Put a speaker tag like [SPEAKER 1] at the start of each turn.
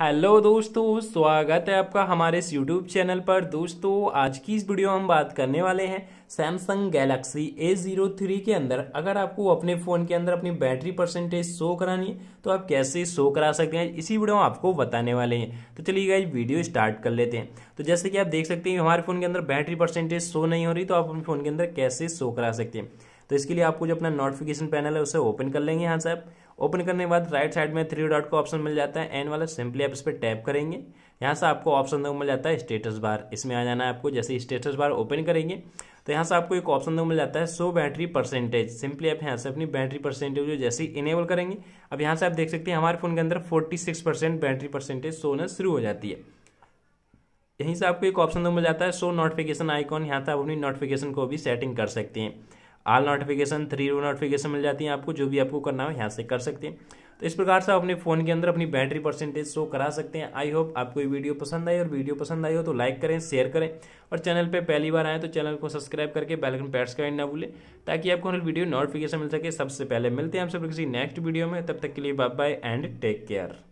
[SPEAKER 1] hello दोस्तों स्वागत है आपका हमारे इस यूट्यूब चैनल पर दोस्तों आज की इस वीडियो में हम बात करने वाले हैं Samsung Galaxy A zero three के अंदर अगर आपको अपने फ़ोन के अंदर अपनी बैटरी परसेंटेज शो करानी है तो आप कैसे शो करा सकते हैं इसी वीडियो में आपको बताने वाले हैं तो चलिए गाइज वीडियो स्टार्ट कर लेते हैं तो जैसे कि आप देख सकते हैं हमारे फ़ोन के अंदर बैटरी परसेंटेज शो नहीं हो रही तो आप अपने फ़ोन के अंदर कैसे शो करा सकते हैं तो इसके लिए आपको जो अपना नोटिफिकेशन पैनल है उसे ओपन कर लेंगे यहाँ से आप ओपन करने के बाद राइट साइड में थ्री डॉट का ऑप्शन मिल जाता है एन वाला सिंपली आप इस पर टैप करेंगे यहाँ से आपको ऑप्शन देखो मिल जाता है स्टेटस बार इसमें आ जाना है आपको जैसे स्टेटस बार ओपन करेंगे तो यहाँ से आपको एक ऑप्शन देखो मिल जाता है सो बैटरी परसेंटेज सिंपली आप यहाँ से अपनी बैटरी परसेंटेज जैसे ही इनेबल करेंगे अब यहाँ से आप देख सकते हैं हमारे फ़ोन के अंदर forty six percent battery percentage होना शुरू हो जाती है यहीं से आपको एक ऑप्शन देखो मिल जाता है सो नोटिफिकेशन आइकॉन यहाँ से आप अपनी नोटिफिकेशन को भी सेटिंग कर सकते हैं आल नोटिफिकेशन थ्री रो नोटिफिकेशन मिल जाती है आपको जो भी आपको करना हो यहाँ से कर सकते हैं तो इस प्रकार से आप अपने फ़ोन के अंदर अपनी बैटरी परसेंटेज शो करा सकते हैं आई होप आपको ये वीडियो पसंद आई और वीडियो पसंद आई हो तो लाइक करें शेयर करें और चैनल पे पहली बार आए तो चैनल को सब्सक्राइब करके आइकन पैट्स का ना भूलें ताकि आपको हर वीडियो नोटिफिकेशन मिल सके सबसे पहले मिलते हैं हम सब किसी नेक्स्ट वीडियो में तब तक के लिए bye bye and take care